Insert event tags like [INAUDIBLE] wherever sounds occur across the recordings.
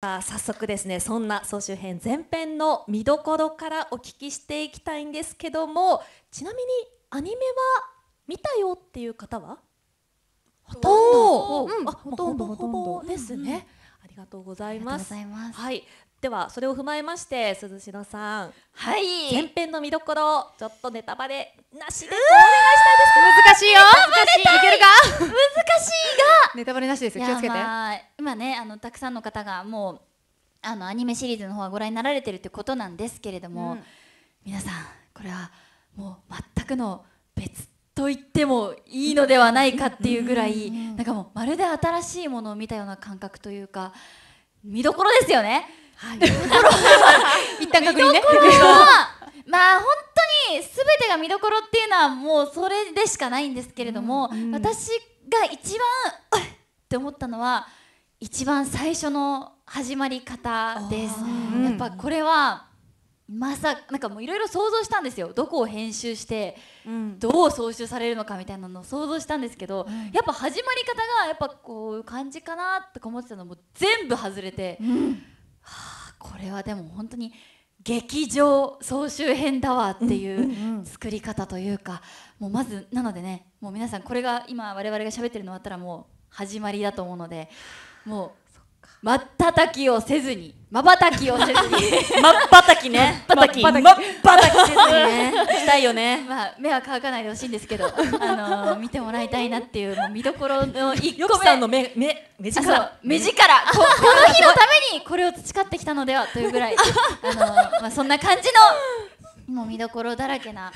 早速ですねそんな総集編前編の見どころからお聞きしていきたいんですけどもちなみにアニメは見たよっていう方はほとんど、うん、ほとんどほぼですね、うんうん、ありがとうございますはいではそれを踏まえまして鈴代さん、はい、前編の見どころちょっとネタバレなしでお願いしたいです難しいよ難しいいけるか難しいがネタバレなしですよ気をつけて、まあ、今ねあのたくさんの方がもうあのアニメシリーズの方はご覧になられてるってことなんですけれども、うん、皆さんこれはもう全くの別と言ってもいいのではないかっていうぐらい、なんかもうまるで新しいものを見たような感覚というか見どころですよね。はい、[LAUGHS] まあ本当にすべてが見どころっていうのはもうそれでしかないんですけれども、うんうん、私が一番って思ったのは一番最初の始まり方です。やっぱこれはまさなんかもういろいろ想像したんですよどこを編集して、うん、どう総集されるのかみたいなのを想像したんですけど、うん、やっぱ始まり方がやっぱこういう感じかなとか思ってたのも全部外れて、うこれはでも本当に劇場総集編だわっていう作り方というか、もうまずなのでねもう皆さんこれが今我々が喋ってるの終わったらもう始まりだと思うのでもまったたきをせずにまばたきをせずに [LAUGHS] まばたきねまばたきまばたきせずにねしたいよねまあ目は乾かないでほしいんですけどあのー、見てもらいたいなっていうう見どころの一個目よくさんの目目目力目力この日のためにこれを培ってきたのではというぐらいあのー、まあそんな感じのもう見どころだらけな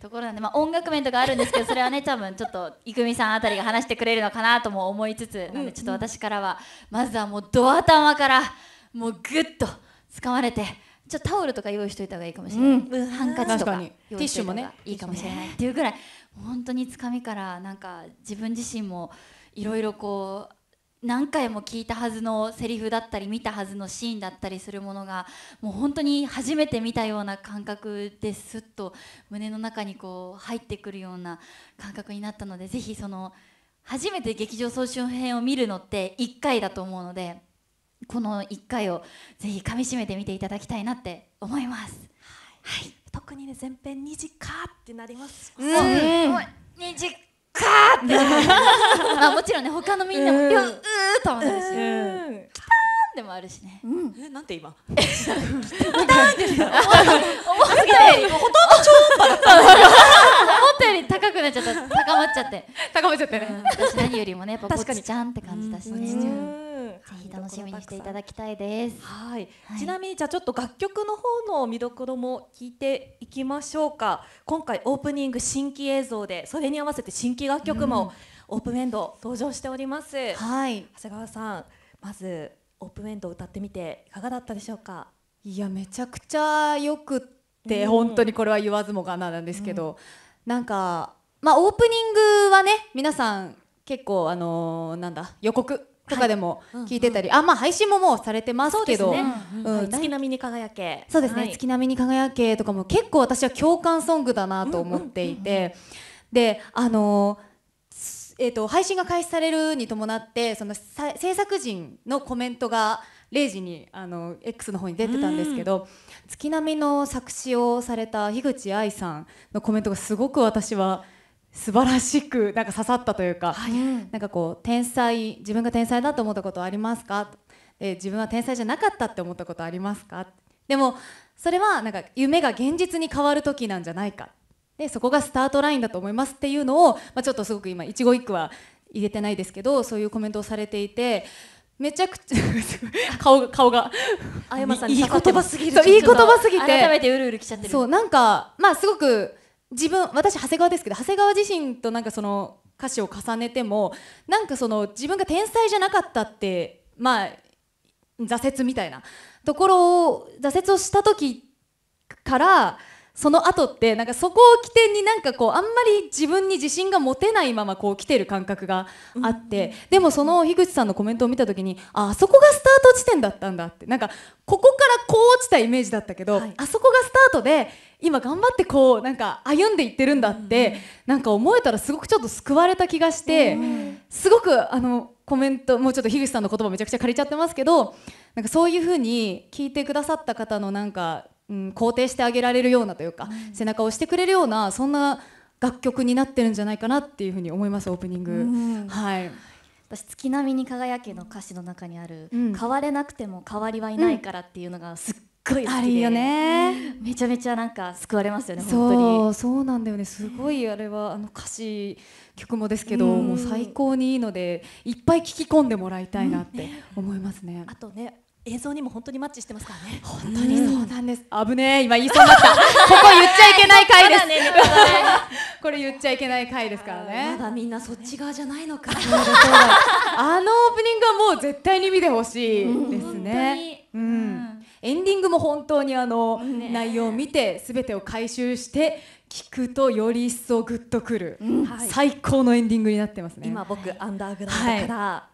ところなんで、まあ、音楽面とかあるんですけどそれはね [LAUGHS] 多分ちょっと郁美さんあたりが話してくれるのかなとも思いつつなのでちょっと私からはまずはもうドア頭からもうぐっと掴まれて。ちょタオルとか用意しといた方がいいかもしれない、うん、ハンカチとかティッシュもねいいかもしれないっていうぐらい本当につかみからなんか自分自身もいろいろこう何回も聞いたはずのセリフだったり見たはずのシーンだったりするものがもう本当に初めて見たような感覚ですっと胸の中にこう入ってくるような感覚になったのでぜひその初めて劇場総集編を見るのって1回だと思うのでこの1回をぜひかみしめて見ていただきたいなって思います。はい、はい、特にね前編2時かってなります。うん、2時かーってま [LAUGHS] あもちろんね他のみんなも、うん、うーともなし、うん、キターンでもあるしね、うん、えなんて今キたーンって思ったよりほとんど超音波だった思ったより高くなっちゃった高まっちゃって高まっちゃって、ね、私何よりもねやっぱポチちゃんって感じだしね、していただきたいです。はい、はい、ちなみにじゃあちょっと楽曲の方の見どころも聞いていきましょうか。今回オープニング新規映像でそれに合わせて新規楽曲もオープンエンド登場しております。うん、はい。長谷川さんまずオープンエンドを歌ってみていかがだったでしょうか。いやめちゃくちゃよくって、うん、本当にこれは言わずもがななんですけど、うん、なんかまあオープニングはね皆さん結構あのー、なんだ予告とかでも聞いてたり、はいうんうん、あまあ配信ももうされてますけど、ねうん月並みに輝けそうですね、はい、月並みに輝けとかも結構私は共感ソングだなと思っていて、うんうん、であのー、えーと、配信が開始されるに伴ってその制作陣のコメントが0時にあの X の方に出てたんですけど、うん、月並みの作詞をされた樋口愛さんのコメントがすごく私は。素晴らしくなんか刺さったというか、はい、なんかこう天才自分が天才だと思ったことはありますかえ自分は天才じゃなかったって思ったことありますかでもそれはなんか夢が現実に変わる時なんじゃないかでそこがスタートラインだと思いますっていうのを、まあ、ちょっとすごく今一期一句は入れてないですけどそういうコメントをされていてめちゃくちゃ [LAUGHS] 顔が顔があやまさんいい言葉すぎるいい言葉すぎて改めてうるうるきちゃってるそうなんかまあすごく自分私長谷川ですけど長谷川自身となんかその歌詞を重ねてもなんかその自分が天才じゃなかったってまあ挫折みたいなところを挫折をした時からその後ってなんかそこを起点になんかこうあんまり自分に自信が持てないままこう来てる感覚があって、うん、でもその樋口さんのコメントを見た時にああそこがスタート地点だったんだってなんかここからこう落ちたイメージだったけど、はい、あそこがスタートで今頑張ってこうなんか歩んでいってるんだって、うんなんか思えたらすごくちょっと救われた気がして、うん、すごくあのコメントもうちょっと樋口さんの言葉めちゃくちゃ借りちゃってますけどなんかそういうふうに聞いてくださった方のなんかうん、肯定してあげられるようなというか、うん、背中を押してくれるようなそんな楽曲になってるんじゃないかなっていうふうに思いますオープニング、うん、はい私月並みに輝けの歌詞の中にある、うん、変われなくても変わりはいないからっていうのがすっごい好きで、あるよねめちゃめちゃなんか救われますよね本そうそうなんだよねすごいあれはあの歌詞曲もですけど、もう最高にいいのでいっぱい聴き込んでもらいたいなって思いますね、あとね映像にも本当にマッチしてますからね。本当にそうなんです。あぶね今言いそうになった。[LAUGHS] ここ言っちゃいけない回です。ね、[LAUGHS] これ言っちゃいけない回ですからね。まだみんなそっち側じゃないのか。あのオープニングはもう絶対に見てほしいですね。うん。エンディングも本当にあの、内容を見てすべてを回収して聞くとより一層グッとくる、最高のエンディングになってますね今僕アンダーグラウンドから、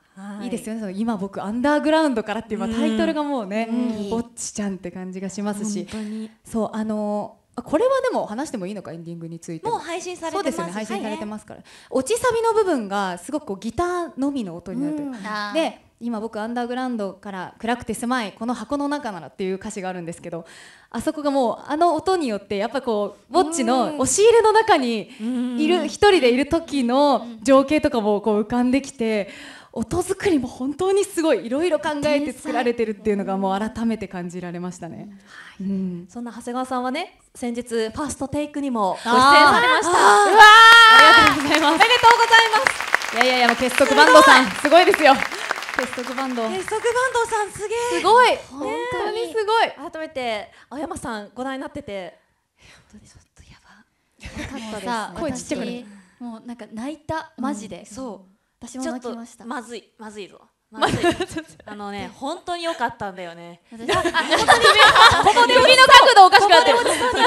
いいですよねその今僕「アンダーグラウンドから」っていう、タイトルがもうね、ぼっちちゃんって感じがしますしそうあのこれはでも話してもいいのかエンディングについてもう配信されてますそうですよね配信されてますから、はい、落ちサビの部分がすごくこうギターのみの音になるという、かん、で今僕アンダーグラウンドから暗くて狭いこの箱の中ならっていう歌詞があるんですけどあそこがもうあの音によってやっぱこうぼっちの押し入れの中にいる一人でいる時の情景とかもこう浮かんできて音作りも本当にすごいいろいろ考えて作られてるっていうのがもう改めて感じられましたね、はい、うん、そんな長谷川さんはね先日ファーストテイクにもご出演されましたありがとうございますおめでとうございますいやいやいや結束バンドさんすごいですよ結束バンド結束バンドさんすげえすごい本当にすごい、改めて青山さんご覧になってて本当にちょっとやばかったです、ね、声ちっちゃくもうなんか泣いたマジで、うん、そう私も泣きましたまずいまずいぞまずいあのね本当に良かったんだよねここで首の角度おかしくな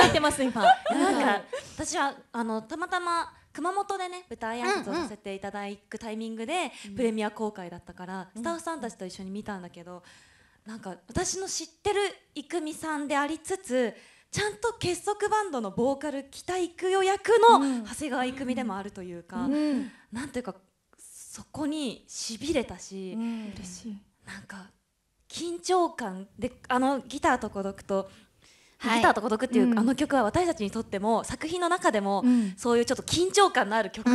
ってます今なんか私はあのたまたま熊本でね舞台挨拶をさせていただくタイミングで、うん、プレミア公開だったから、うん、スタッフさんたちと一緒に見たんだけど、なんか私の知ってる郁美さんでありつつちゃんと結束バンドのボーカル北育代役の長谷川育美でもあるというか、うん、なんていうかそこにしびれたし、うん、なんか緊張感であのギターと孤独と、はい、ギターと孤独っていう、うん、あの曲は私たちにとっても作品の中でも、うん、そういうちょっと緊張感のある曲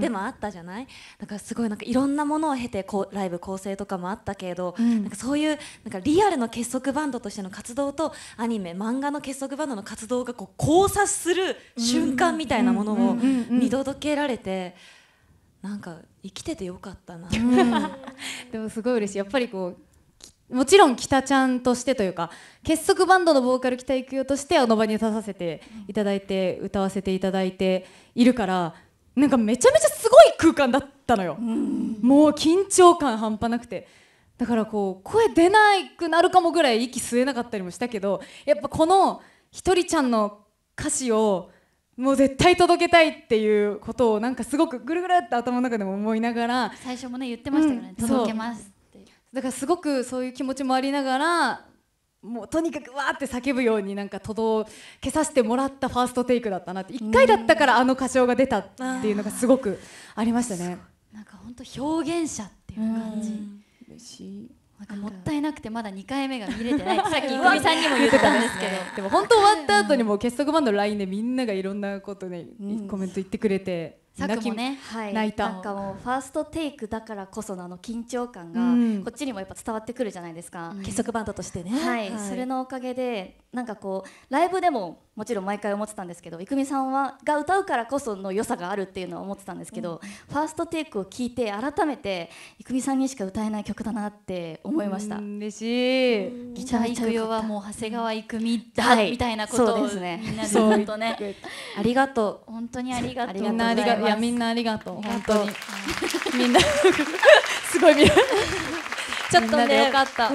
でもあったじゃない、うんうん、だからすごいなんかいろんなものを経てこうライブ構成とかもあったけれど、うん、なんかそういうなんかリアルの結束バンドとしての活動とアニメ漫画の結束バンドの活動がこう交差する瞬間みたいなものを見届けられて。なんか生きててよかったな、うん、[LAUGHS] でもすごい嬉しいやっぱりこうもちろん北ちゃんとしてというか結束バンドのボーカル北育よとしてあの場に立たせていただいて、歌わせていただいているからなんかめちゃめちゃすごい空間だったのよ、うん、もう緊張感半端なくてだからこう声出なくなるかもぐらい息吸えなかったりもしたけどやっぱこのひとりちゃんの歌詞をもう絶対届けたいっていうことをなんかすごくぐるぐるって頭の中でも思いながら最初もね言ってましたからね、うん、届けますってだからすごくそういう気持ちもありながらもうとにかくわーって叫ぶようになんか届けさせてもらったファーストテイクだったなって1回だったからあの歌唱が出たっていうのがすごくありましたね。なんか本当表現者っていう感じ、嬉しいもったいなくてまだ2回目が見れてないって [LAUGHS] さっきいみさんにも言ってたんですけど [LAUGHS] でも本当終わった後にも結束バンドの LINE でみんながいろんなことね、コメント言ってくれて。さっきもね、はい、なんかもうファーストテイクだからこそのあの緊張感が、こっちにもやっぱ伝わってくるじゃないですか、うん、結束バンドとしてね、はい、はい、それのおかげでなんかこうライブでももちろん毎回思ってたんですけど郁美さんはが歌うからこその良さがあるっていうのは思ってたんですけど、うん、ファーストテイクを聞いて改めて郁美さんにしか歌えない曲だなって思いました嬉しいギター育代はもう長谷川郁美だ、はい、みたいなことをですねみんなでほんねありがとう本当にありがとうみんなありがとういやみんなありがとう本当にみんな [LAUGHS] すごい見る [LAUGHS] ちょっとねよかった